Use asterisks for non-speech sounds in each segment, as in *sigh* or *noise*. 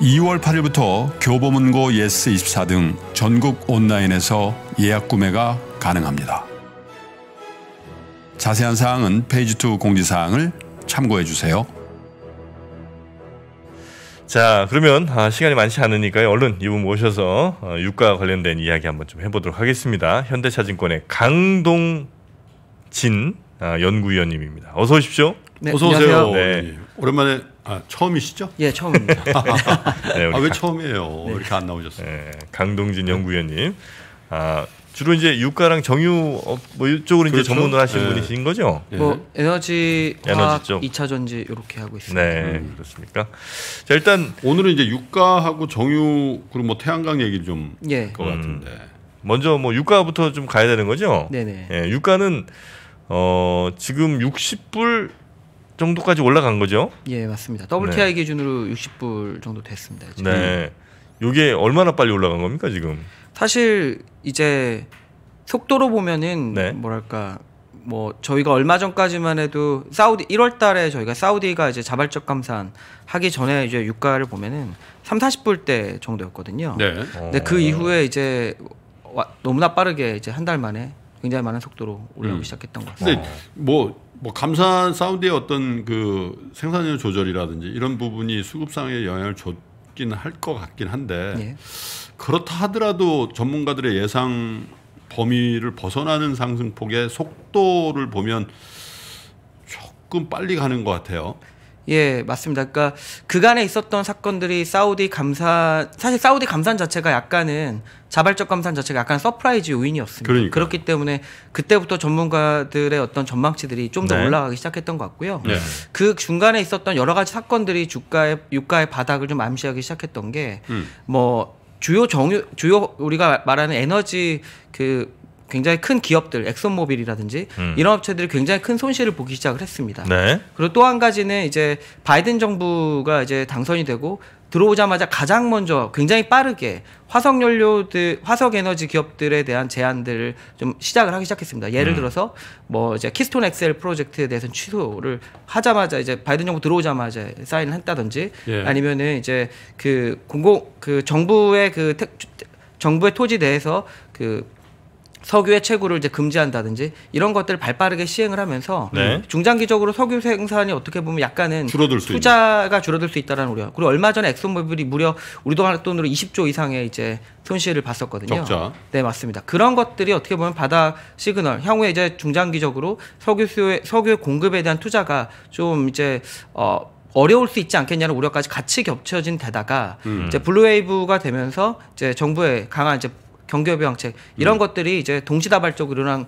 2월 8일부터 교보문고 예스24 등 전국 온라인에서 예약 구매가 가능합니다. 자세한 사항은 페이지2 공지사항을 참고해 주세요. 자, 그러면 아, 시간이 많지 않으니까요. 얼른 이분 모셔서 유가 어, 관련된 이야기 한번 좀 해보도록 하겠습니다. 현대차증권의 강동진 아, 연구위원님입니다. 어서 오십시오. 네, 어서 오세요. 네. 오랜만에 아, 처음이시죠? 예, 처음입니다. *laughs* 아, 네, 왜 처음이에요? 네. 이렇게 안 나오셨어요? 네, 강동진 연구위원님. 아, 주로 이제 유가랑 정유 어, 뭐 이쪽으로 그렇죠? 이제 전문을 하신 네. 분이신 거죠? 예. 뭐 에너지, 에너지 2차 전지 이렇게 하고 있습니다. 네, 음. 그렇습니까? 자, 일단 오늘은 이제 유가하고 정유 그리고 뭐 태양광 얘기 좀것 예. 음. 같은데. 음, 먼저 뭐 유가부터 좀 가야 되는 거죠? 네, 네. 예, 유가는 어, 지금 60불 정도까지 올라간 거죠? 예, 맞습니다. WTI 네. 기준으로 60불 정도 됐습니다. 지금. 네. 이게 얼마나 빨리 올라간 겁니까 지금? 사실 이제 속도로 보면은 네. 뭐랄까 뭐 저희가 얼마 전까지만 해도 사우디 1월 달에 저희가 사우디가 이제 자발적 감산 하기 전에 이제 유가를 보면은 3, 40불 대 정도였거든요. 네. 근데 그 어. 이후에 이제 너무나 빠르게 이제 한 달 만에 굉장히 많은 속도로 올라오기 음. 시작했던 것 같습니다. 근데 뭐뭐 감산 사운드의 어떤 그 생산율 조절이라든지 이런 부분이 수급상에 영향을 줬긴 할 것 같긴 한데 예. 그렇다 하더라도 전문가들의 예상 범위를 벗어나는 상승폭의 속도를 보면 조금 빨리 가는 것 같아요. 예, 맞습니다. 그러니까 그간에 있었던 사건들이 사우디 감사 사실 사우디 감산 자체가 약간은 자발적 감산 자체가 약간 서프라이즈 요인이었습니다. 그러니까. 그렇기 때문에 그때부터 전문가들의 어떤 전망치들이 좀더 네. 올라가기 시작했던 것 같고요. 네. 그 중간에 있었던 여러 가지 사건들이 주가의 유가의 바닥을 좀 암시하기 시작했던 게뭐 음. 뭐 주요 정유 주요 우리가 말하는 에너지 그 굉장히 큰 기업들 엑슨모빌이라든지 음. 이런 업체들이 굉장히 큰 손실을 보기 시작을 했습니다. 네. 그리고 또 한 가지는 이제 바이든 정부가 이제 당선이 되고 들어오자마자 가장 먼저 굉장히 빠르게 화석 연료들 화석 에너지 기업들에 대한 제안들을좀 시작을 하기 시작했습니다. 예를 음. 들어서 뭐 이제 키스톤 엑셀 프로젝트에 대해서 취소를 하자마자 이제 바이든 정부 들어오자마자 사인을 했다든지 예. 아니면은 이제 그 공공 그 정부의 그 정부의 토지 내에서 그 석유의 채굴을 이제 금지한다든지 이런 것들을 발빠르게 시행을 하면서 네. 중장기적으로 석유 생산이 어떻게 보면 약간은 줄어들 수 투자가 있는. 줄어들 수 있다라는 우려. 그리고 얼마 전에 엑소모빌이 무려 우리 돈으로 20조 이상의 이제 손실을 봤었거든요. 적자. 네, 맞습니다. 그런 것들이 어떻게 보면 바다 시그널 향후에 이제 중장기적으로 석유 수요의 석유 공급에 대한 투자가 좀 이제 어 어려울 수 있지 않겠냐는 우려까지 같이 겹쳐진 데다가 음. 이제 블루웨이브가 되면서 이제 정부의 강한 이제 경제방책 이런 음. 것들이 이제 동시다발적으로 일어난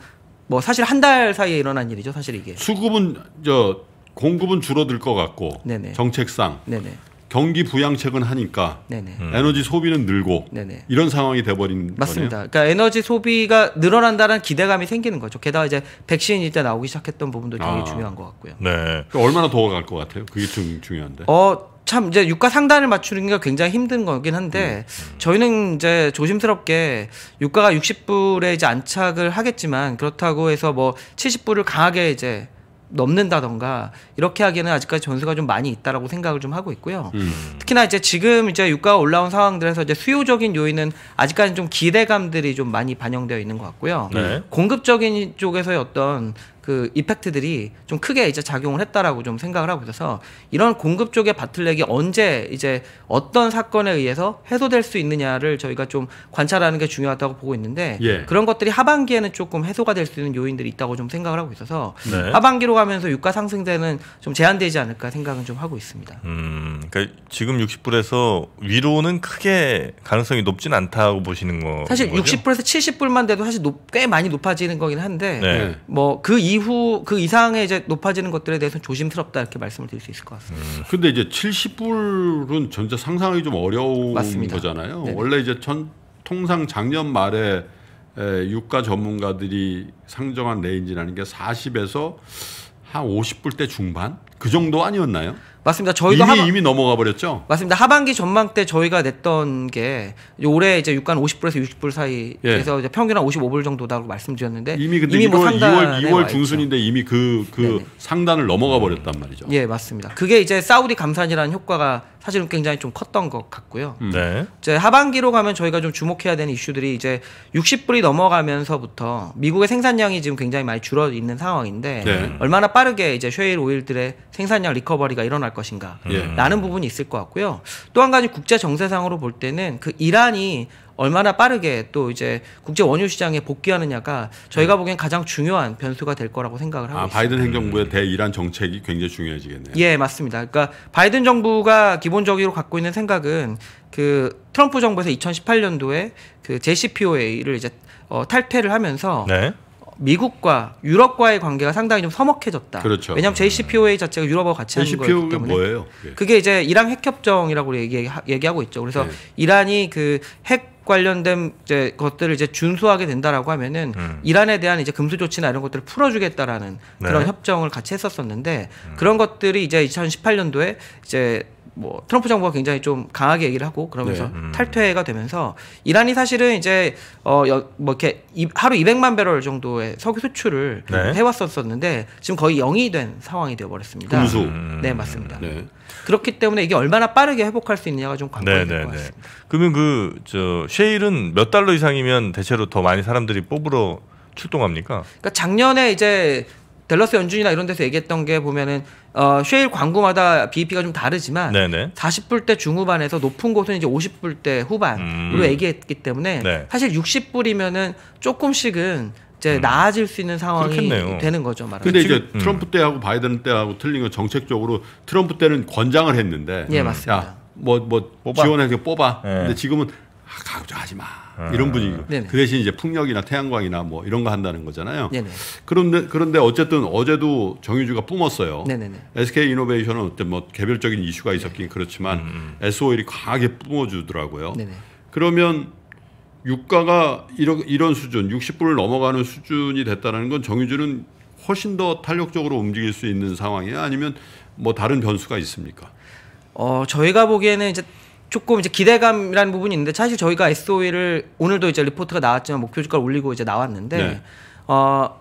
뭐 사실 한 달 사이에 일어난 일이죠 사실 이게 수급은 저 공급은 줄어들 것 같고 네네. 정책상 네네. 경기 부양책은 하니까 음. 에너지 소비는 늘고 네네. 이런 상황이 돼버린 맞습니다. 거네요? 그러니까 에너지 소비가 늘어난다는 기대감이 생기는 거죠. 게다가 이제 백신이 일단 나오기 시작했던 부분도 굉장히 아. 중요한 것 같고요. 네. 그러니까 얼마나 더 갈 것 같아요? 그게 좀 중요한데. 어참 이제 유가 상단을 맞추는 게 굉장히 힘든 거긴 한데 음. 저희는 이제 조심스럽게 유가가 60불에 이제 안착을 하겠지만 그렇다고 해서 뭐 70불을 강하게 이제 넘는다던가 이렇게 하기에는 아직까지 전세가좀 많이 있다라고 생각을 좀 하고 있고요. 음. 특히나 이제 지금 이제 유가가 올라온 상황들에서 이제 수요적인 요인은 아직까지 좀 기대감들이 좀 많이 반영되어 있는 것 같고요. 네. 공급적인 쪽에서의 어떤 그 이펙트들이 좀 크게 이제 작용을 했다라고 좀 생각을 하고 있어서 이런 공급 쪽의 바틀렉이 언제 이제 어떤 사건에 의해서 해소될 수 있느냐를 저희가 좀 관찰하는 게 중요하다고 보고 있는데 예. 그런 것들이 하반기에는 조금 해소가 될 수 있는 요인들이 있다고 좀 생각을 하고 있어서 네. 하반기로 가면서 유가 상승세는 좀 제한되지 않을까 생각은 좀 하고 있습니다. 음, 그러니까 지금 60불에서 위로는 크게 가능성이 높진 않다고 보시는 거 사실 거죠? 60불에서 70불만 돼도 사실 높, 꽤 많이 높아지는 거긴 한데 네. 뭐그 이. 이후 그 이상의 이제 높아지는 것들에 대해서는 조심스럽다 이렇게 말씀을 드릴 수 있을 것 같습니다. 음, 근데 이제 70불은 전체 상상하기 좀 어려운 맞습니다. 거잖아요. 네네. 원래 이제 전 통상 작년 말에 에, 유가 전문가들이 상정한 레인지라는 게 40에서 한 50불대 중반 그 정도 아니었나요? 맞습니다. 저희가 이미 하바... 이미 넘어가 버렸죠. 맞습니다. 하반기 전망 때 저희가 냈던 게 올해 이제 유가 50불에서 60불 사이 에서 예. 평균 한 55불 정도다라고 말씀드렸는데 이미 근데 이미 뭐 2월 2월 중순인데 이미 그그 그, 그 상단을 넘어가 버렸단 말이죠. 예, 맞습니다. 그게 이제 사우디 감산이라는 효과가 사실은 굉장히 좀 컸던 것 같고요. 음. 네. 이제 하반기로 가면 저희가 좀 주목해야 되는 이슈들이 이제 60불이 넘어가면서부터 미국의 생산량이 지금 굉장히 많이 줄어 있는 상황인데 네. 얼마나 빠르게 이제 쉐일 오일들의 생산량 리커버리가 일어날 것인가라는 음. 예. 네. 부분이 있을 것 같고요. 또 한 가지 국제 정세상으로 볼 때는 그 이란이 얼마나 빠르게 또 이제 국제 원유 시장에 복귀하느냐가 저희가 보기엔 가장 중요한 변수가 될 거라고 생각을 하고 아, 있습니다. 바이든 행정부의 대이란 정책이 굉장히 중요해지겠네요. 예, 맞습니다. 그러니까 바이든 정부가 기본적으로 갖고 있는 생각은 그 트럼프 정부에서 2018년도에 그 JCPOA를 이제 어, 탈퇴를 하면서 네. 미국과 유럽과의 관계가 상당히 좀 서먹해졌다. 그렇죠. 왜냐하면 JCPOA 자체가 유럽하고 같이 하는 거기 때문에. 뭐예요? 예. 그게 이제 이란 핵협정이라고 얘기, 얘기하고 있죠. 그래서 예. 이란이 그핵 관련된 이제 것들을 이제 준수하게 된다라고 하면은 음. 이란에 대한 이제 금수 조치나 이런 것들을 풀어주겠다라는 네. 그런 협정을 같이 했었었는데 음. 그런 것들이 이제 2018년도에 이제 뭐 트럼프 정부가 굉장히 좀 강하게 얘기를 하고 그러면서 네. 음. 탈퇴가 되면서 이란이 사실은 이제 어뭐 이렇게 이, 하루 200만 배럴 정도의 석유 수출을 네. 해왔었었는데 지금 거의 0이 된 상황이 되어버렸습니다. 음. 네 맞습니다. 네. 그렇기 때문에 이게 얼마나 빠르게 회복할 수 있느냐가 좀 관건일 네, 네, 것 네. 같습니다. 그러면 그저 셰일은 몇 달러 이상이면 대체로 더 많이 사람들이 뽑으러 출동합니까? 그러니까 작년에 이제 델러스 연준이나 이런 데서 얘기했던 게 보면은 어, 쉐일 광고마다 BEP가 좀 다르지만 네네. 4 0불때 중후반에서 높은 곳은 이제 5 0불때 후반으로 음. 얘기했기 때문에 네. 사실 60불이면은 조금씩은 이제 음. 나아질 수 있는 상황이 그렇겠네요. 되는 거죠. 말하 근데 이제 음. 트럼프 때하고 바이든 때하고 틀린 건 정책적으로 트럼프 때는 권장을 했는데 예, 맞습니다. 야, 뭐뭐 뭐, 뭐 지원해서 뽑아. 예. 근데 지금은 걱정하지 아, 마 아. 이런 분위기고 그 대신 이제 풍력이나 태양광이나 뭐 이런 거 한다는 거잖아요. 네네. 그런데 그런데 어쨌든 어제도 정유주가 뿜었어요. 네네. SK 이노베이션은 어때 뭐 개별적인 이슈가 있었긴 네. 그렇지만 음. S 음. 오일이 강하게 뿜어주더라고요. 그러면 유가가 이런 이런 수준 60불을 넘어가는 수준이 됐다는 건 정유주는 훨씬 더 탄력적으로 움직일 수 있는 상황이에요 아니면 뭐 다른 변수가 있습니까? 어 저희가 보기에는 이제 조금 이제 기대감이라는 부분이 있는데 사실 저희가 SOE를 오늘도 이제 리포트가 나왔지만 목표 주가를 올리고 이제 나왔는데 네. 어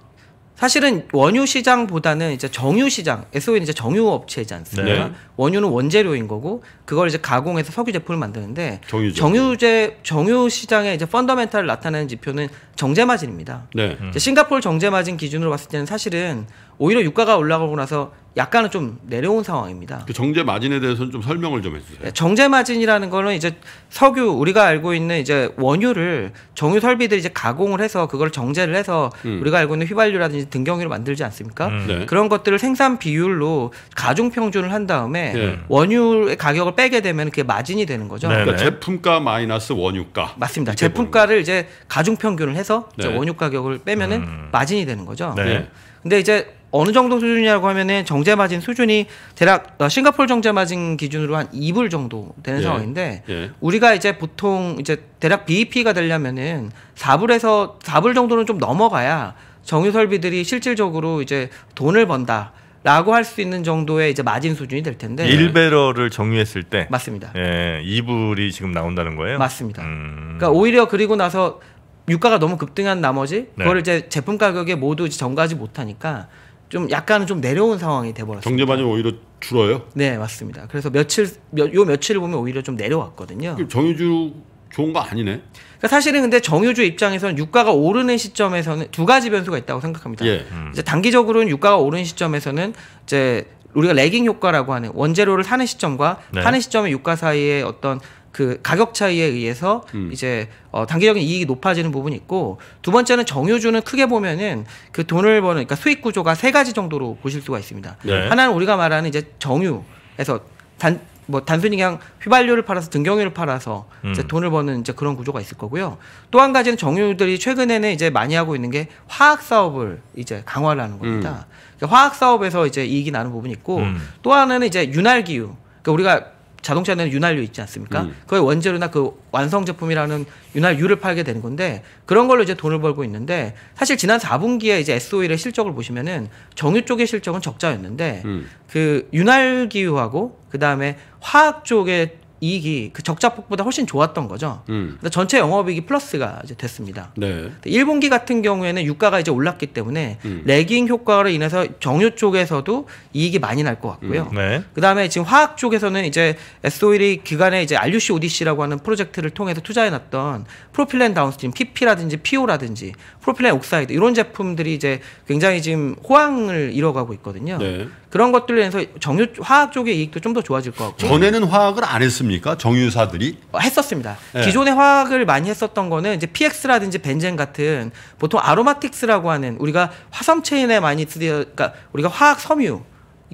사실은 원유 시장보다는 이제 정유 시장, SOE는 이제 정유 업체이지 않습니까? 네. 원유는 원재료인 거고 그걸 이제 가공해서 석유 제품을 만드는데 정유제. 정유제 정유 시장의 이제 펀더멘탈을 나타내는 지표는 정제 마진입니다. 네. 음. 싱가포르 정제 마진 기준으로 봤을 때는 사실은 오히려 유가가 올라가고 나서 약간은 좀 내려온 상황입니다. 그 정제 마진에 대해서는 좀 설명을 좀 해주세요. 예, 정제 마진이라는 거는 이제 석유 우리가 알고 있는 이제 원유를 정유 설비들이 이제 가공을 해서 그걸 정제를 해서 음. 우리가 알고 있는 휘발유라든지 등경유를 만들지 않습니까? 음. 네. 그런 것들을 생산 비율로 가중 평준을 한 다음에 네. 원유의 가격을 빼게 되면 그게 마진이 되는 거죠. 네. 그러니까 네. 제품가 마이너스 원유가. 맞습니다. 제품가를 이제 가중 평균을 해서 이제 네. 원유 가격을 빼면은 음. 마진이 되는 거죠. 네. 예. 근데 이제 어느 정도 수준이라고 하면은 정제 마진 수준이 대략 어, 싱가폴 정제 마진 기준으로 한 2불 정도 되는 예. 상황인데 예. 우리가 이제 보통 이제 대략 BEP가 되려면은 4불에서 4불 정도는 좀 넘어가야 정유 설비들이 실질적으로 이제 돈을 번다. 라고 할 수 있는 정도의 이제 마진 수준이 될 텐데 1배럴을 정유했을 때 맞습니다. 예, 2불이 지금 나온다는 거예요? 맞습니다. 음... 그러니까 오히려 그리고 나서 유가가 너무 급등한 나머지 네. 그걸 이제 제품 가격에 모두 이제 전가하지 못하니까 좀 약간은 좀 내려온 상황이 돼버렸어요. 경제반이 오히려 줄어요? 네, 맞습니다. 그래서 며칠 요 며칠을 보면 오히려 좀 내려왔거든요. 정유주 좋은 거 아니네. 그러니까 사실은 근데 정유주 입장에서는 유가가 오르는 시점에서는 두 가지 변수가 있다고 생각합니다. 예. 음. 이제 단기적으로는 유가가 오른 시점에서는 이제 우리가 레깅 효과라고 하는 원재료를 사는 시점과 네. 파는 시점의 유가 사이에 어떤 그 가격 차이에 의해서 음. 이제 어 단기적인 이익이 높아지는 부분이 있고 두 번째는 정유주는 크게 보면은 그 돈을 버는 그러니까 수익 구조가 세 가지 정도로 보실 수가 있습니다. 네. 하나는 우리가 말하는 이제 정유에서 단 뭐 단순히 그냥 휘발유를 팔아서 등경유를 팔아서 이제 음. 돈을 버는 이제 그런 구조가 있을 거고요. 또 한 가지는 정유들이 최근에는 이제 많이 하고 있는 게 화학 사업을 이제 강화를 하는 겁니다. 음. 그러니까 화학 사업에서 이제 이익이 나는 부분이 있고 음. 또 하나는 이제 윤활기유. 그러니까 우리가 자동차는 윤활유 있지 않습니까? 음. 그의 원재료나 그 완성 제품이라는 윤활유를 팔게 되는 건데 그런 걸로 이제 돈을 벌고 있는데 사실 지난 4분기에 이제 s o e 의 실적을 보시면은 정유 쪽의 실적은 적자였는데 음. 그 윤활기유하고 그다음에 화학 쪽에 이익이 그 적자폭보다 훨씬 좋았던 거죠. 음. 그러 전체 영업이익이 플러스가 이제 됐습니다. 네. 1분기 같은 경우에는 유가가 이제 올랐기 때문에 음. 레깅 효과로 인해서 정유 쪽에서도 이익이 많이 날 것 같고요. 음. 네. 그다음에 지금 화학 쪽에서는 이제 SO일이 기간에 이제 RUC ODC라고 하는 프로젝트를 통해서 투자해 놨던 프로필렌 다운스트림 PP라든지 PO라든지 프로필렌 옥사이드 이런 제품들이 이제 굉장히 지금 호황을 이뤄가고 있거든요. 네. 그런 것들로 인해서 정유 화학 쪽의 이익도 좀 더 좋아질 것 같고 전에는 화학을 안 했습니까 정유사들이 어, 했었습니다 네. 기존에 화학을 많이 했었던 거는 이제 PX라든지 벤젠 같은 보통 아로마틱스라고 하는 우리가 화성 체인에 많이 쓰여 그러니까 우리가 화학 섬유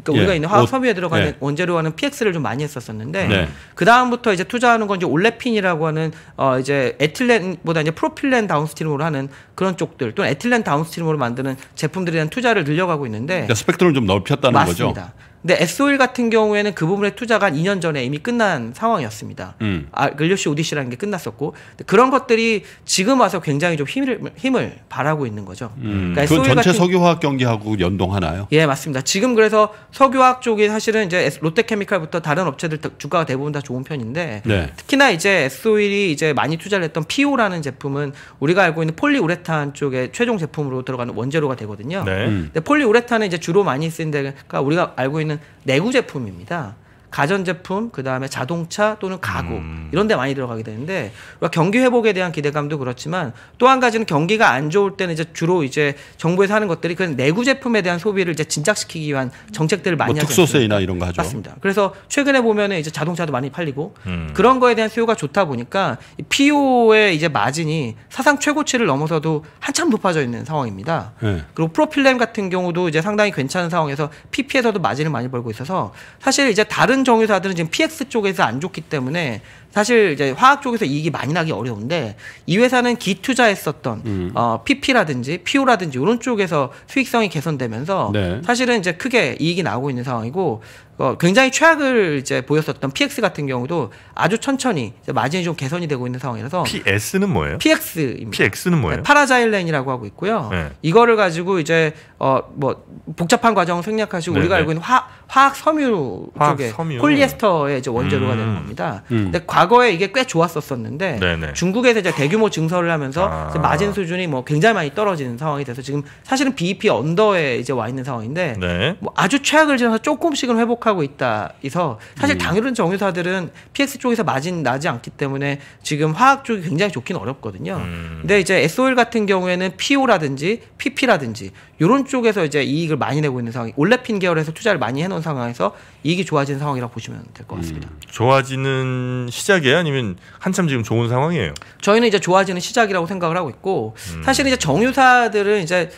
그러니까 예. 우리가 있는 화학 섬유에 들어가는 예. 원재료와는 PX를 좀 많이 했었었는데 네. 그 다음부터 이제 투자하는 건 이제 올레핀이라고 하는 어 이제 에틸렌보다 이제 프로필렌 다운스트림으로 하는 그런 쪽들 또는 에틸렌 다운스트림으로 만드는 제품들에 대한 투자를 늘려가고 있는데 그러니까 스펙트럼 좀 넓혔다는 맞습니다. 거죠. 근데 s o 일 같은 경우에는 그 부분에 투자가 2년 전에 이미 끝난 상황이었습니다. 음. 아, 글리시 오디시라는 게 끝났었고 그런 것들이 지금 와서 굉장히 좀 힘을 힘을 바라고 있는 거죠. 음. 그러니까 그건 전체 석유화학 경기하고 연동하나요? 예, 맞습니다. 지금 그래서 석유화학 쪽이 사실은 이제 롯데케미칼부터 다른 업체들 주가가 대부분 다 좋은 편인데 네. 특히나 이제 s o 일이 이제 많이 투자를 했던 PO라는 제품은 우리가 알고 있는 폴리우레탄 쪽에 최종 제품으로 들어가는 원재료가 되거든요. 네. 음. 근데 폴리우레탄은 이제 주로 많이 쓰인 데가 그러니까 우리가 알고 있는 내구 제품입니다. 가전제품, 그 다음에 자동차 또는 가구 음. 이런 데 많이 들어가게 되는데 경기 회복에 대한 기대감도 그렇지만 또 한 가지는 경기가 안 좋을 때는 이제 주로 이제 정부에서 하는 것들이 그 내구 제품에 대한 소비를 이제 진작시키기 위한 정책들을 많이 뭐 하죠. 특소세이나 이런 거 하죠. 맞습니다. 그래서 최근에 보면 이제 자동차도 많이 팔리고 음. 그런 거에 대한 수요가 좋다 보니까 PO의 이제 마진이 사상 최고치를 넘어서도 한참 높아져 있는 상황입니다. 네. 그리고 프로필렘 같은 경우도 이제 상당히 괜찮은 상황에서 PP에서도 마진을 많이 벌고 있어서 사실 이제 다른 다른 정유사들은 지금 PX 쪽에서 안 좋기 때문에 사실 이제 화학 쪽에서 이익이 많이 나기 어려운데 이 회사는 기투자했었던 음. 어, PP라든지 PO라든지 이런 쪽에서 수익성이 개선되면서 네. 사실은 이제 크게 이익이 나오고 있는 상황이고 어, 굉장히 최악을 이제 보였었던 PX 같은 경우도 아주 천천히 마진이 좀 개선이 되고 있는 상황이라서 PS는 뭐예요? PX입니다. PX는 뭐예요? 네, 파라자일렌이라고 하고 있고요. 네. 이거를 가지고 이제 어 뭐 복잡한 과정을 생략하시고 네, 우리가 네. 알고 있는 화, 화학 섬유 화학 쪽에 섬유. 폴리에스터의 이제 원재료가 음. 되는 겁니다. 음. 근데 과거에 이게 꽤 좋았었었는데 네, 네. 중국에서 이제 대규모 증설을 하면서 아. 마진 수준이 뭐 굉장히 많이 떨어지는 상황이 돼서 지금 사실은 BEP 언더에 이제 와 있는 상황인데 뭐 아주 최악을 지나서 조금씩은 회복 회복하고 있다. 이서 사실 음. 당일은 정유사들은 PS 쪽에서 마진 나지 않기 때문에 지금 화학 쪽이 굉장히 좋긴 어렵거든요. 음. 근데 이제 SOL 같은 경우에는 PO라든지 PP라든지 이런 쪽에서 이제 이익을 많이 내고 있는 상황, 이 올레핀 계열에서 투자를 많이 해놓은 상황에서 이익이 좋아진 상황이라고 보시면 될것 음. 같습니다. 음. 좋아지는 시작이에요, 아니면 한참 지금 좋은 상황이에요? 저희는 이제 좋아지는 시작이라고 생각을 하고 있고 음. 사실 이제 정유사들은 이제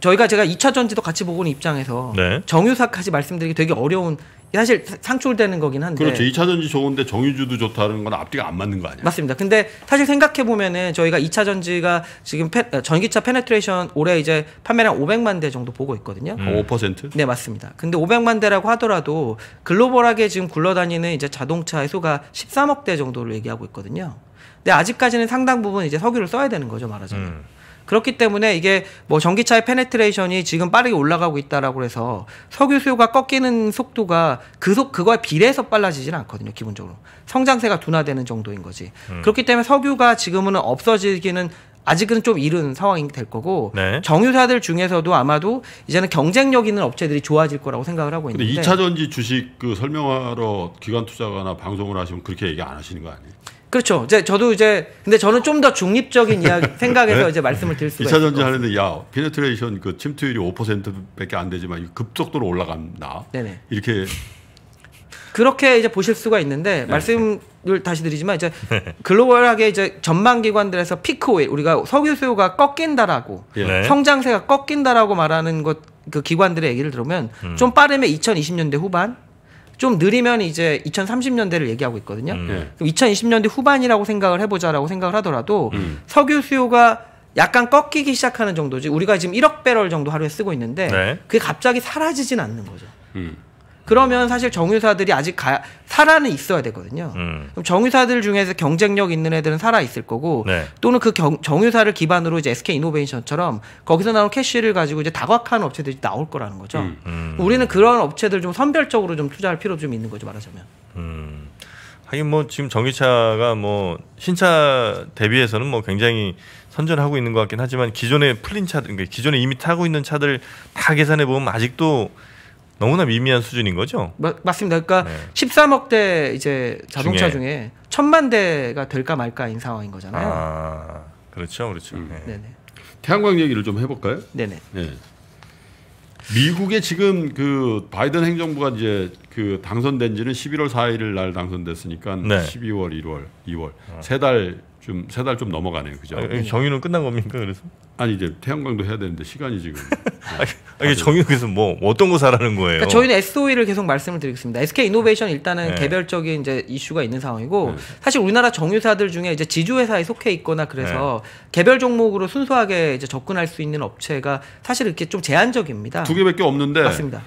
저희가 제가 2차 전지도 같이 보고 있는 입장에서 네. 정유사까지 말씀드리기 되게 어려운 사실 상출되는 거긴 한데. 그렇죠. 2차전지 좋은데 정유주도 좋다는 건 앞뒤가 안 맞는 거 아니야? 맞습니다. 근데 사실 생각해 보면은 저희가 2차전지가 지금 페, 어, 전기차 페네트레이션 올해 이제 판매량 500만 대 정도 보고 있거든요. 음. 5%? 어, 네, 맞습니다. 근데 500만 대라고 하더라도 글로벌하게 지금 굴러다니는 이제 자동차 수가 13억 대 정도를 얘기하고 있거든요. 근데 아직까지는 상당 부분 이제 석유를 써야 되는 거죠, 말하자면. 음. 그렇기 때문에 이게 뭐 전기차의 페네트레이션이 지금 빠르게 올라가고 있다라고 해서 석유 수요가 꺾이는 속도가 그 속 그거에 비례해서 빨라지진 않거든요 기본적으로 성장세가 둔화되는 정도인 거지 음. 그렇기 때문에 석유가 지금은 없어지기는 아직은 좀 이른 상황이 될 거고 네. 정유사들 중에서도 아마도 이제는 경쟁력 있는 업체들이 좋아질 거라고 생각을 하고 있는데 2차 전지 주식 그 설명하러 기관 투자가나 방송을 하시면 그렇게 얘기 안 하시는 거 아니에요? 그렇죠. 이제 저도 이제 근데 저는 좀 더 중립적인 이야기 생각에서 *laughs* 네? 이제 네. 말씀을 드릴 수가 있어요. 2차 전지 하는데 야, 피네트레이션 그 침투율이 5%밖에 안 되지만 급속도로 올라간다. 네네. 이렇게 그렇게 이제 보실 수가 있는데 네. 말씀을 다시 드리지만 이제 *laughs* 네. 글로벌하게 이제 전망 기관들에서 피크 오일 우리가 석유 수요가 꺾인다라고 예. 네. 성장세가 꺾인다라고 말하는 것 그 기관들의 얘기를 들으면 음. 좀 빠르면 2020년대 후반 좀 느리면 이제 2030년대를 얘기하고 있거든요. 음. 그럼 2020년대 후반이라고 생각을 해보자라고 생각을 하더라도 음. 석유 수요가 약간 꺾이기 시작하는 정도지 우리가 지금 1억 배럴 정도 하루에 쓰고 있는데 네. 그게 갑자기 사라지진 않는 거죠. 음. 그러면 사실 정유사들이 아직 가, 살아는 있어야 되거든요. 음. 그럼 정유사들 중에서 경쟁력 있는 애들은 살아 있을 거고 네. 또는 그 경, 정유사를 기반으로 이제 SK 이노베이션처럼 거기서 나온 캐시를 가지고 이제 다각화하 업체들이 나올 거라는 거죠. 음. 음. 우리는 그런 업체들 좀 선별적으로 좀 투자할 필요 좀 있는 거죠 말하자면. 음. 하긴 뭐 지금 정유차가뭐 신차 대비해서는 뭐 굉장히 선전하고 있는 것 같긴 하지만 기존에 풀린 차들, 그러니까 기존에 이미 타고 있는 차들 다 계산해 보면 아직도 너무나 미미한 수준인 거죠. 마, 맞습니다. 그러니까 네. 13억 대 이제 자동차 중에, 중에 천만 대가 될까 말까인 상황인 거잖아요. 아, 그렇죠, 그렇죠. 음. 네. 네 태양광 얘기를 좀 해볼까요? 네네. 네. 미국의 지금 그 바이든 행정부가 이제 그 당선된 지는 11월 4일 날 당선됐으니까 네. 12월, 1월, 2월 아. 세달 지금 세달 좀 넘어가네요, 그죠? 아, 정유는 끝난 겁니까? 그래서 아니 이제 태양광도 해야 되는데 시간이 지금. *laughs* 아, 네. 아니, 정유 그서뭐 어떤 거 사라는 거예요? 그러니까 저희는 SOE를 계속 말씀을 드리겠습니다. SK 이노베이션 일단은 네. 개별적인 이제 이슈가 있는 상황이고 네. 사실 우리나라 정유사들 중에 이제 지주회사에 속해 있거나 그래서 네. 개별 종목으로 순수하게 이제 접근할 수 있는 업체가 사실 이렇게 좀 제한적입니다. 두 개밖에 없는데. 맞습니다.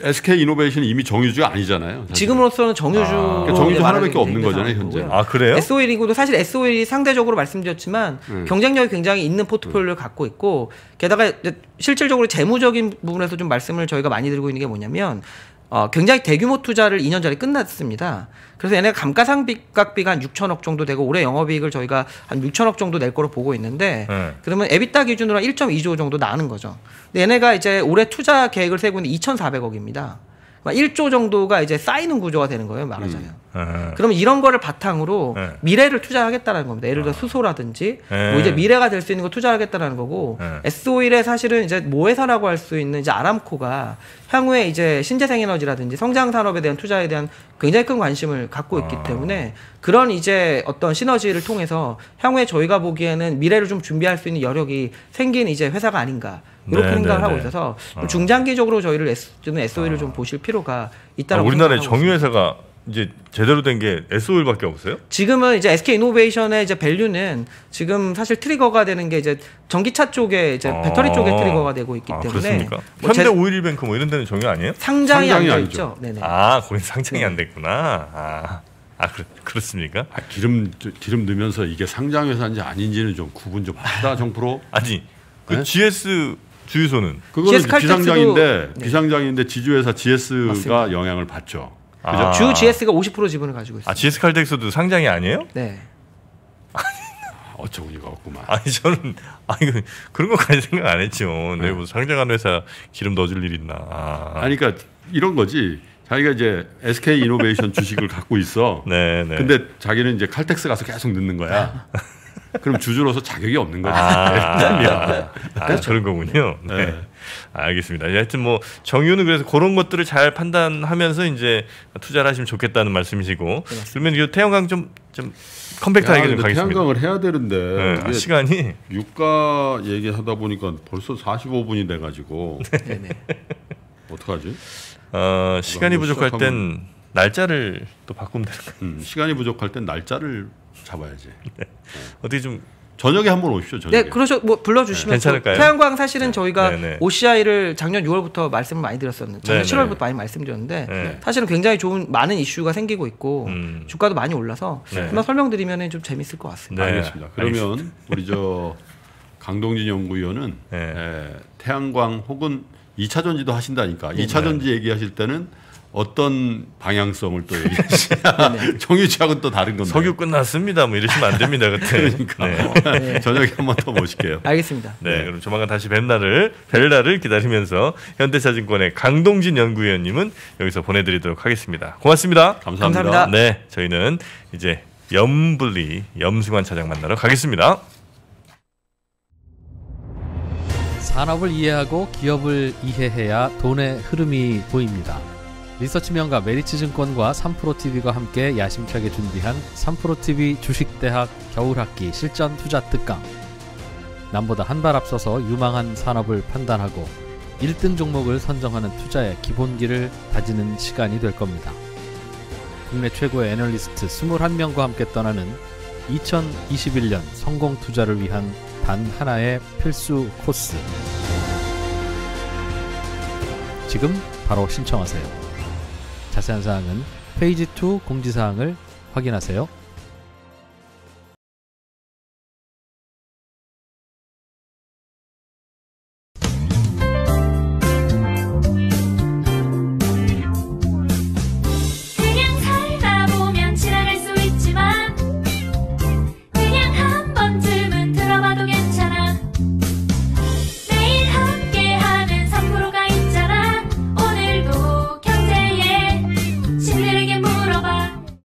SK 이노베이션이 이미 정유주가 아니잖아요. 사실은. 지금으로서는 정유주 아. 그러니까 뭐 정유주 하나밖에 없는 거잖아요 현재. 아 그래요? SO일이고도 사실 s o 일 상대적으로 말씀드렸지만 네. 경쟁력이 굉장히 있는 포트폴리오를 네. 갖고 있고 게다가 실질적으로 재무적인 부분에서 좀 말씀을 저희가 많이 드리고 있는 게 뭐냐면 어, 굉장히 대규모 투자를 2년 전에 끝났습니다. 그래서 얘네가 감가상각비가 한 6천억 정도 되고 올해 영업이익을 저희가 한 6천억 정도 낼 거로 보고 있는데 네. 그러면 에비타 기준으로 1.2조 정도 나는 거죠. 근데 얘네가 이제 올해 투자 계획을 세고 있는 2,400억입니다. 1조 정도가 이제 쌓이는 구조가 되는 거예요, 말하자면. 음. 네. 그러면 이런 거를 바탕으로 에. 네. 미래를 투자하겠다는 라 겁니다. 예를 들어 아. 수소라든지 네. 뭐 이제 미래가 될 수 있는 거 투자하겠다는 라 거고 S5일에 사실은 이제 모회사라고 할 수 있는 이제 아람코가 향후에 이제 신재생 에너지라든지 성장 산업에 대한 투자에 대한 굉장히 큰 관심을 갖고 있기 아. 때문에 그런 이제 어떤 시너지를 통해서 향후에 저희가 보기에는 미래를 좀 준비할 수 있는 여력이 생긴 이제 회사가 아닌가. 이렇게 네, 생각을 네, 하고 네. 있어서 어. 중장기적으로 저희를 S, 좀 SOE를 어. 아. 좀 보실 필요가 있다고 아, 우리나라의 정유회사가 이제 제대로 된 게 SO일밖에 없어요? 지금은 이제 SK 이노베이션의 이제 밸류는 지금 사실 트리거가 되는 게 이제 전기차 쪽에 이제 아 배터리 쪽에 트리거가 되고 있기 아, 때문에 뭐 현대 오일뱅크 뭐 이런 데는 정유 아니에요? 상장이, 상장이 안 되죠. 아, 거긴 상장이 네. 안 됐구나. 아. 아 그렇, 그렇습니까? 아, 기름 기름 넣으면서 이게 상장 회사인지 아닌지는 좀 구분 좀 하다 *laughs* 정프로 아니 그 네? GS 주유소는 그거는 비상장인데 네. 비상장인데 지주회사 GS가 맞습니다. 영향을 받죠. 아. 주 GS가 50% 지분을 가지고 있어요. 아 GS 칼텍스도 상장이 아니에요? 네. 어처구니가 없구만. 아니 저는 아니 그, 그런 것까지 생각 안 했죠. 가 네. 네. 무슨 상장한 회사 기름 넣어줄 일 있나. 아. 아니 그러니까 이런 거지. 자기가 이제 SK 이노베이션 *laughs* 주식을 갖고 있어. 네, 네. 근데 자기는 이제 칼텍스 가서 계속 넣는 거야. *laughs* 그럼 주주로서 자격이 없는 거죠. 아, *laughs* 아, 네. 아 네. 그런 거군요. 네. 네. 알겠습니다. 예, 하여튼 뭐 정유는 그래서 그런 것들을 잘 판단하면서 이제 투자를 하시면 좋겠다는 말씀이시고 네, 그러면 이 태양광 좀 좀 컴팩트하게 좀 가겠습니다. 태양광을 해야 되는데 네, 아, 시간이 유가 얘기하다 보니까 벌써 45분이 돼 가지고 어떡하지? 어, 시간이 부족할 시작하면... 땐 날짜를 또 바꾸면 되는 거 음, 시간이 부족할 땐 날짜를 잡아야지. *laughs* 네. 어떻게 좀 저녁에 한번 오십시오. 저녁에. 네, 그러셔 뭐 불러주시면 네, 괜찮을까요? 그 태양광 사실은 네. 저희가 네, 네 OCI를 작년 6월부터 말씀을 많이 드렸었는데 작년 네 7월부터 많이 말씀드렸는데 네 사실은 굉장히 좋은 많은 이슈가 생기고 있고 음. 주가도 많이 올라서 한번 설명드리면 좀 재밌을 것 같습니다. 네. 알겠습니다. 그러면 알겠습니다. 우리 저 *laughs* 강동진 연구위원은 네. 에, 태양광 혹은 2차 전지도 하신다니까 2차 전지 얘기하실 때는 어떤 방향성을 또 *laughs* 얘기하시냐. 네. 정유치하고는 또 다른 건데. 석유 끝났습니다. 뭐 이러시면 안 됩니다. 그때. 그러니까. 네. 네. *laughs* 저녁에 한 번 더 모실게요. 알겠습니다. 네, 네. 그럼 조만간 다시 벨나를 벨나를 기다리면서 현대자진권의 강동진 연구위원님은 여기서 보내드리도록 하겠습니다. 고맙습니다. 감사합니다. 감사합니다. 네, 저희는 이제 염불리 염승환 차장 만나러 가겠습니다. 산업을 이해하고 기업을 이해해야 돈의 흐름이 보입니다. 리서치명가 메리츠증권과 3프로TV가 함께 야심차게 준비한 3프로TV 주식대학 겨울학기 실전투자 특강 남보다 한 발 앞서서 유망한 산업을 판단하고 1등 종목을 선정하는 투자의 기본기를 다지는 시간이 될 겁니다. 국내 최고의 애널리스트 21명과 함께 떠나는 2021년 성공 투자를 위한 단 하나의 필수 코스. 지금 바로 신청하세요. 자세한 사항은 페이지 2 공지사항을 확인하세요.